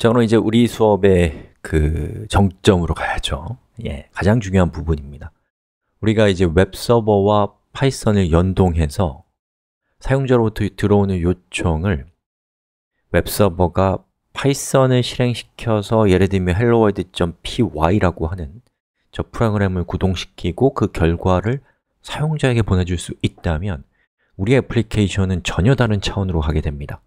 자, 오늘 이제 우리 수업의 그 정점으로 가야죠. 예, 가장 중요한 부분입니다. 우리가 이제 웹 서버와 파이썬을 연동해서 사용자로부터 들어오는 요청을 웹 서버가 파이썬을 실행시켜서 예를 들면 helloworld.py라고 하는 저 프로그램을 구동시키고 그 결과를 사용자에게 보내줄 수 있다면 우리 애플리케이션은 전혀 다른 차원으로 가게 됩니다.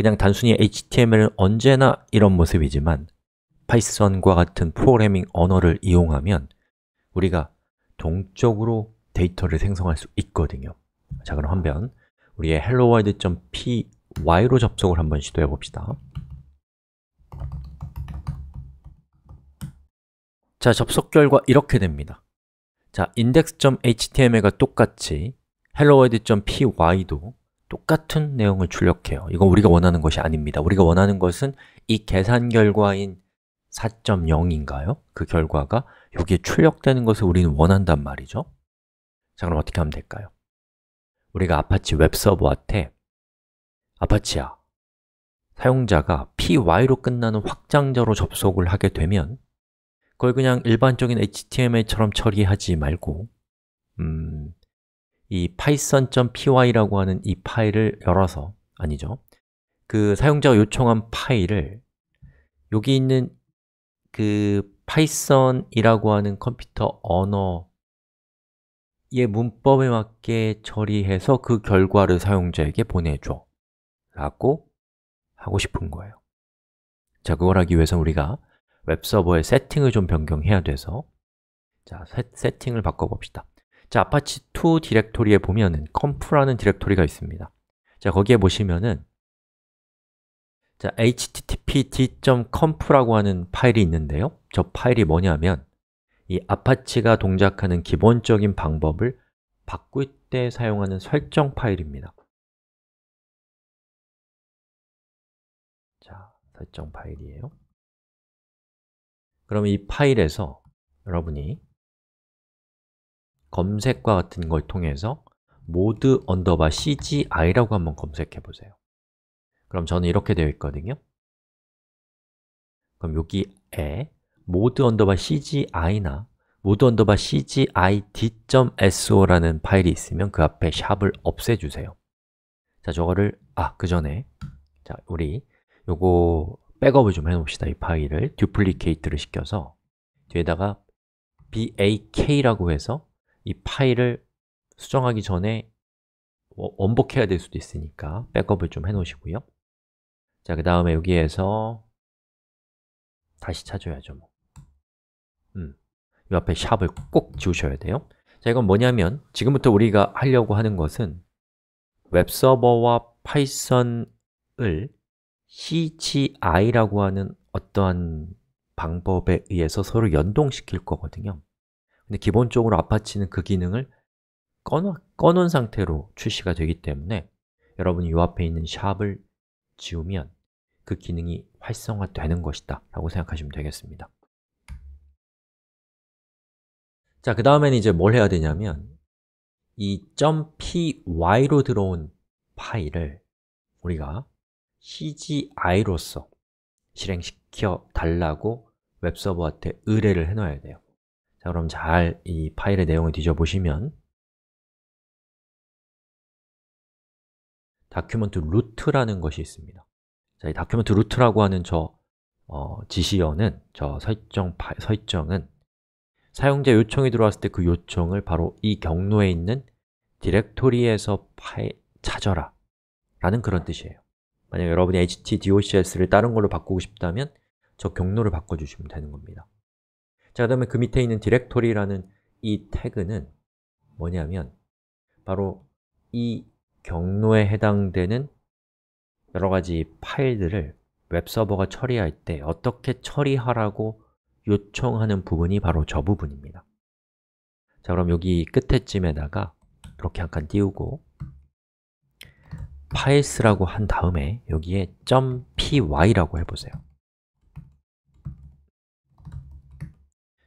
그냥 단순히 HTML은 언제나 이런 모습이지만 파이썬과 같은 프로그래밍 언어를 이용하면 우리가 동적으로 데이터를 생성할 수 있거든요 자 그럼 한 번 우리의 helloworld.py로 접속을 한번 시도해 봅시다 자, 접속 결과 이렇게 됩니다 자, index.html과 똑같이 helloworld.py도 똑같은 내용을 출력해요 이건 우리가 원하는 것이 아닙니다 우리가 원하는 것은 이 계산 결과인 4.0인가요? 그 결과가 여기에 출력되는 것을 우리는 원한단 말이죠 자, 그럼 어떻게 하면 될까요? 우리가 아파치 웹서버한테 아파치야, 사용자가 py로 끝나는 확장자로 접속을 하게 되면 그걸 그냥 일반적인 HTML처럼 처리하지 말고 음, 이 python.py라고 하는 이 파일을 열어서 아니죠 그 사용자가 요청한 파일을 여기 있는 그 p y t h o n 이라고 하는 컴퓨터 언어의 문법에 맞게 처리해서 그 결과를 사용자에게 보내줘 라고 하고 싶은 거예요 자, 그걸 하기 위해서 우리가 웹서버의 세팅을 좀 변경해야 돼서 자, 세, 세팅을 바꿔봅시다 자, 아파치2 디렉토리에 보면은 컴프라는 디렉토리가 있습니다. 자, 거기에 보시면은 자, httpd.comp라고 하는 파일이 있는데요. 저 파일이 뭐냐면 이 아파치가 동작하는 기본적인 방법을 바꿀 때 사용하는 설정 파일입니다. 자, 설정 파일이에요. 그럼이 파일에서 여러분이 검색과 같은 걸 통해서 모드 언더바 CGI라고 한번 검색해 보세요 그럼 저는 이렇게 되어 있거든요 그럼 여기에 모드 언더바 CGI나 모드 언더바 cgid.so라는 파일이 있으면 그 앞에 샵을 없애주세요 자, 저거를, 아, 그 전에 자, 우리 요거 백업을 좀 해놓읍시다, 이 파일을 d u p l i c a t e 를 시켜서 뒤에다가 bak라고 해서 이 파일을 수정하기 전에 원복해야 될 수도 있으니까 백업을 좀 해놓으시고요 자, 그 다음에 여기에서 다시 찾아야죠 뭐. 음, 이 앞에 샵을 꼭 지우셔야 돼요 자, 이건 뭐냐면 지금부터 우리가 하려고 하는 것은 웹서버와 파이썬을 CGI라고 하는 어떠한 방법에 의해서 서로 연동시킬 거거든요 근데 기본적으로 아파치는 그 기능을 꺼놓, 꺼놓은 상태로 출시가 되기 때문에 여러분이 이 앞에 있는 샵을 지우면 그 기능이 활성화되는 것이다 라고 생각하시면 되겠습니다 자, 그 다음에는 이제 뭘 해야 되냐면 이 .py로 들어온 파일을 우리가 cgi로서 실행시켜 달라고 웹서버한테 의뢰를 해놔야 돼요 자, 그럼 잘 이 파일의 내용을 뒤져보시면 다큐먼트 루트라는 것이 있습니다. 자, 이 다큐먼트 루트라고 하는 저 어, 지시어는 저 설정 파, 설정은 사용자 요청이 들어왔을 때 그 요청을 바로 이 경로에 있는 디렉토리에서 파일 찾아라 라는 그런 뜻이에요. 만약 여러분이 htdocs를 다른 걸로 바꾸고 싶다면 저 경로를 바꿔주시면 되는 겁니다. 자, 그 다음에 그 밑에 있는 디렉토리라는 이 태그는 뭐냐면 바로 이 경로에 해당되는 여러 가지 파일들을 웹서버가 처리할 때 어떻게 처리하라고 요청하는 부분이 바로 저 부분입니다 자 그럼 여기 끝에쯤에다가 이렇게 약간 띄우고 파일스라고 한 다음에 여기에 .py라고 해보세요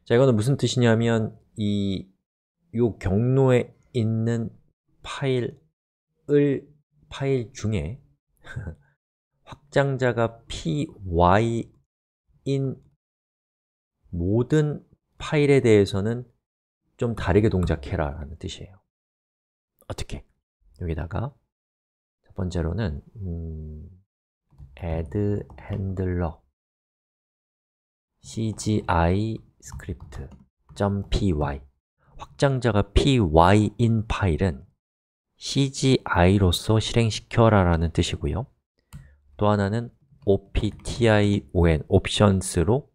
자, 이거는 무슨 뜻이냐면 이 요 경로에 있는 파일을 파일 중에 확장자가 py인 모든 파일에 대해서는 좀 다르게 동작해라 라는 뜻이에요 어떻게? 여기다가 첫 번째로는 음, add handler cgi s c r i .py t p 확장자가 p y 인 파일은 cgi로서 실행시켜라 라는 뜻이고요 또 하나는 option, options로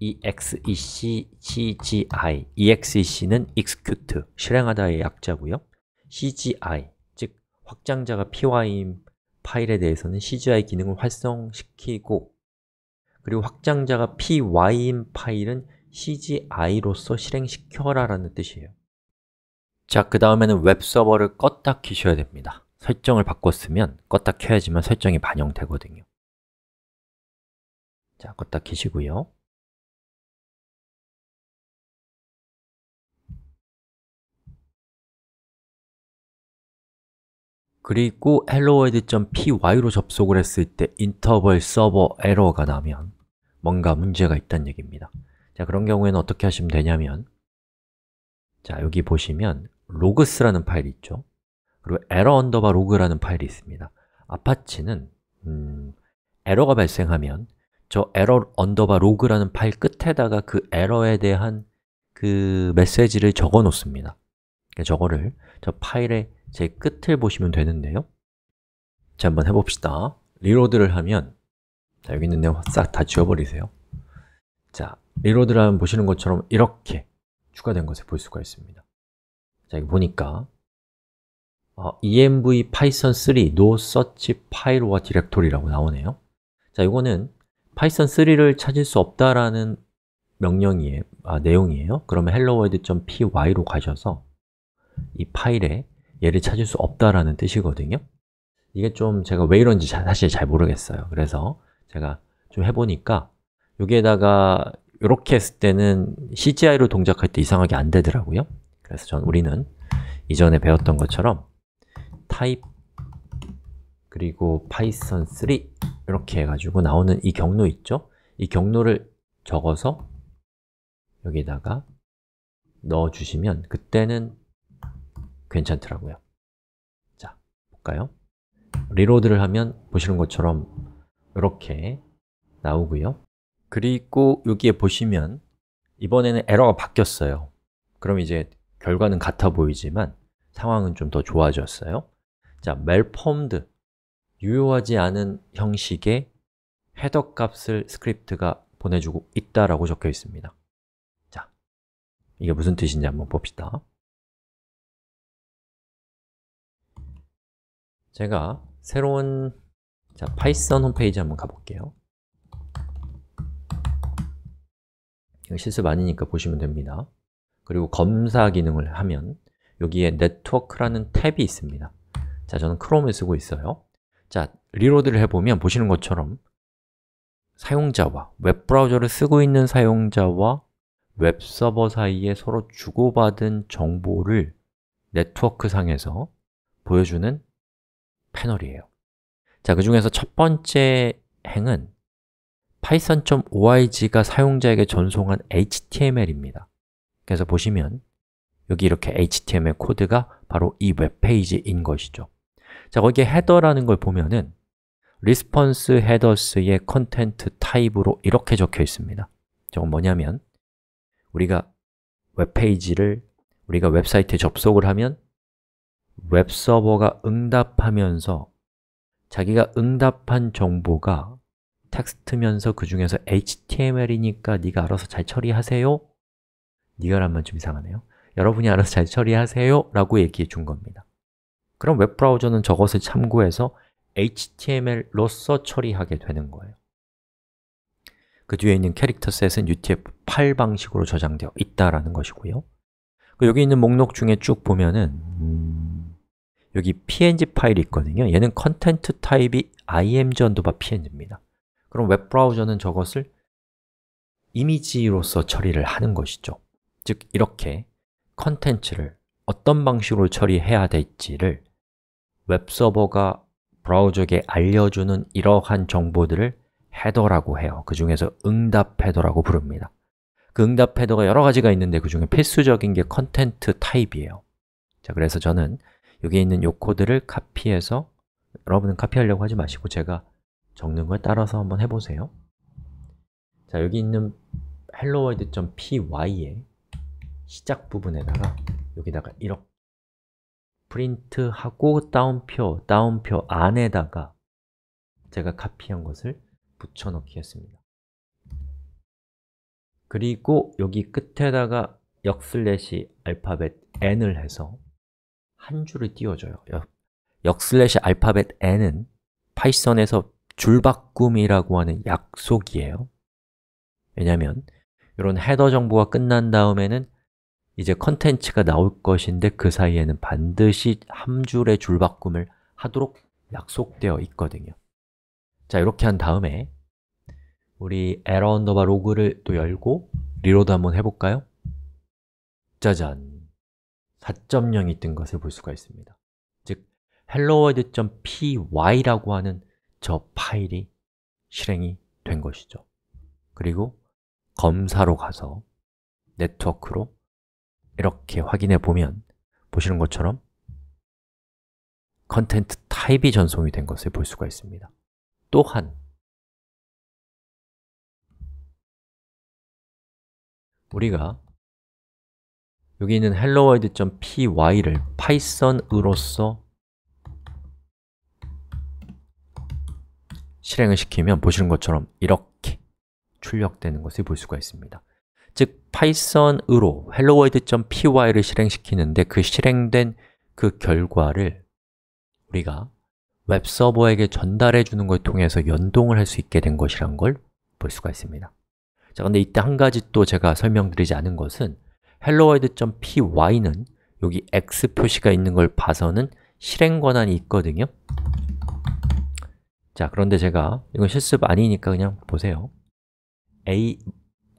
exec, cgi exec는 execute, 실행하다의 약자고요 cgi, 즉 확장자가 py인 파일에 대해서는 cgi 기능을 활성시키고 그리고 확장자가 py인 파일은 cgi로서 실행시켜라 라는 뜻이에요 자, 그 다음에는 웹서버를 껐다 켜셔야 됩니다 설정을 바꿨으면 껐다 켜야지만 설정이 반영되거든요 자, 껐다 켜시고요 그리고 helloworld.py로 접속을 했을 때 인터벌 서버 에러가 나면 뭔가 문제가 있다는 얘기입니다 자, 그런 경우에는 어떻게 하시면 되냐면 자, 여기 보시면 logs라는 파일이 있죠 그리고 error underbar log라는 파일이 있습니다 아파치는 음, 에러가 발생하면 저 error underbar log라는 파일 끝에다가 그 에러에 대한 그 메시지를 적어 놓습니다 네, 저거를 저 파일의 제 끝을 보시면 되는데요 자, 한번 해봅시다 리로드를 하면 자, 여기 있는 내용 싹 다 지워버리세요 자, 리로드를 하면 보시는 것처럼 이렇게 추가된 것을 볼 수가 있습니다 자, 여기 보니까 어, env python3 no s e c h file or directory라고 나오네요 자, 이거는 파이썬3를 찾을 수 없다라는 명령이에요, 아, 내용이에요 그러면 helloworld.py로 가셔서 이 파일에 얘를 찾을 수 없다라는 뜻이거든요 이게 좀 제가 왜 이런지 사실 잘 모르겠어요 그래서 제가 좀 해보니까 여기에다가 이렇게 했을 때는 CGI로 동작할 때 이상하게 안 되더라고요 그래서 전 우리는 이전에 배웠던 것처럼 type 그리고 python 3 이렇게 해가지고 나오는 이 경로 있죠? 이 경로를 적어서 여기다가 넣어주시면 그때는 괜찮더라고요 자, 볼까요? 리로드를 하면 보시는 것처럼 이렇게 나오고요 그리고 여기에 보시면 이번에는 에러가 바뀌었어요 그럼 이제 결과는 같아 보이지만 상황은 좀 더 좋아졌어요 자, malformed 유효하지 않은 형식의 헤더 값을 스크립트가 보내주고 있다라고 적혀 있습니다 자, 이게 무슨 뜻인지 한번 봅시다 제가 새로운 자 파이썬 홈페이지 한번 가볼게요 실습 아니니까 보시면 됩니다 그리고 검사 기능을 하면 여기에 네트워크라는 탭이 있습니다 자, 저는 크롬을 쓰고 있어요 자, 리로드를 해보면 보시는 것처럼 사용자와 웹브라우저를 쓰고 있는 사용자와 웹서버 사이에 서로 주고받은 정보를 네트워크 상에서 보여주는 패널이에요 자, 그 중에서 첫 번째 행은 python.org가 사용자에게 전송한 html입니다 그래서 보시면 여기 이렇게 html 코드가 바로 이 웹페이지인 것이죠 자, 거기에 헤더라는 걸 보면은 response headers의 컨텐트 타입으로 이렇게 적혀 있습니다 저건 뭐냐면 우리가 웹페이지를 우리가 웹사이트에 접속을 하면 웹서버가 응답하면서 자기가 응답한 정보가 텍스트면서 그 중에서 HTML이니까 네가 알아서 잘 처리하세요 네가란말 좀 이상하네요 여러분이 알아서 잘 처리하세요 라고 얘기해 준 겁니다 그럼 웹브라우저는 저것을 참고해서 HTML로서 처리하게 되는 거예요 그 뒤에 있는 캐릭터 셋은 UTF-8 방식으로 저장되어 있다라는 것이고요 그 여기 있는 목록 중에 쭉 보면은 음... 여기 png 파일이 있거든요. 얘는 컨텐트 타입이 img 언더바 png입니다. 그럼 웹브라우저는 저것을 이미지로서 처리를 하는 것이죠. 즉, 이렇게 컨텐츠를 어떤 방식으로 처리해야 될지를 웹서버가 브라우저에게 알려주는 이러한 정보들을 헤더라고 해요. 그 중에서 응답 헤더라고 부릅니다. 그 응답 헤더가 여러 가지가 있는데 그 중에 필수적인 게 컨텐트 타입이에요. 자, 그래서 저는 여기에 있는 요 코드를 카피해서 여러분은 카피하려고 하지 마시고 제가 적는 걸 따라서 한번 해보세요 자, 여기 있는 helloworld.py의 시작 부분에다가 여기다가 이렇게 프린트하고 다운표, 다운표 안에다가 제가 카피한 것을 붙여넣기 했습니다 그리고 여기 끝에다가 역슬래시 알파벳 n을 해서 한 줄을 띄워줘요 역 슬래시 알파벳 n은 파이썬에서 줄바꿈이라고 하는 약속이에요 왜냐면 이런 헤더 정보가 끝난 다음에는 이제 컨텐츠가 나올 것인데 그 사이에는 반드시 한 줄의 줄바꿈을 하도록 약속되어 있거든요 자, 이렇게 한 다음에 우리 에러 언더바 로그를 또 열고 리로드 한번 해볼까요? 짜잔! 4.0이 뜬 것을 볼 수가 있습니다 즉, helloworld.py라고 하는 저 파일이 실행이 된 것이죠 그리고 검사로 가서 네트워크로 이렇게 확인해 보면 보시는 것처럼 컨텐트 타입이 전송이 된 것을 볼 수가 있습니다 또한 우리가 여기 있는 helloworld.py를 h o n 으로서 실행을 시키면 보시는 것처럼 이렇게 출력되는 것을 볼 수가 있습니다 즉, 파이썬으로 helloworld.py를 실행시키는데 그 실행된 그 결과를 우리가 웹서버에게 전달해 주는 걸 통해서 연동을 할 수 있게 된 것이란 걸 볼 수가 있습니다 자, 근데 이때 한 가지 또 제가 설명드리지 않은 것은 helloworld.py는 여기 x 표시가 있는 걸 봐서는 실행 권한이 있거든요 자, 그런데 제가 이건 실습 아니니까 그냥 보세요 a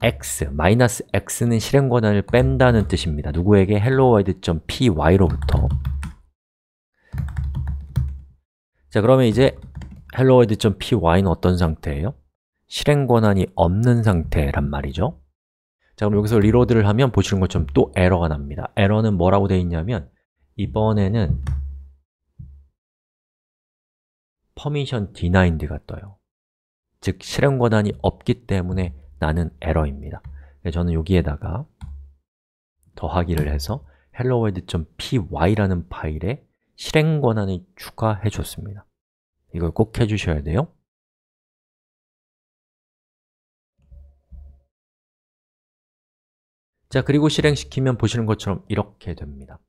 x, 마이너스 x는 실행 권한을 뺀다는 뜻입니다 누구에게 helloworld.py로부터 자, 그러면 이제 helloworld.py는 어떤 상태예요? 실행 권한이 없는 상태란 말이죠 자 그럼 여기서 리로드를 하면 보시는 것처럼 또 에러가 납니다 에러는 뭐라고 되어 있냐면 이번에는 퍼미션 디나인드가 떠요 즉 실행 권한이 없기 때문에 나는 에러입니다 저는 여기에다가 더하기를 해서 helloworld.py라는 파일에 실행 권한을 추가해 줬습니다 이걸 꼭 해주셔야 돼요 자, 그리고 실행시키면 보시는 것처럼 이렇게 됩니다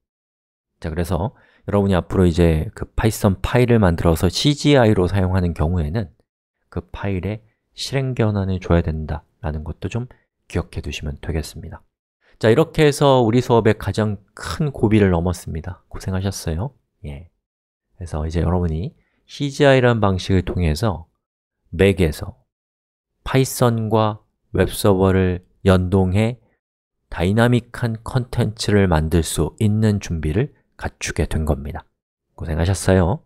자, 그래서 여러분이 앞으로 이제 그 파이썬 파일을 만들어서 CGI로 사용하는 경우에는 그 파일에 실행 변환을 줘야 된다라는 것도 좀 기억해 두시면 되겠습니다 자, 이렇게 해서 우리 수업의 가장 큰 고비를 넘었습니다 고생하셨어요 예. 그래서 이제 여러분이 CGI라는 방식을 통해서 맥에서 파이썬과 웹서버를 연동해 다이나믹한 컨텐츠를 만들 수 있는 준비를 갖추게 된 겁니다. 고생하셨어요.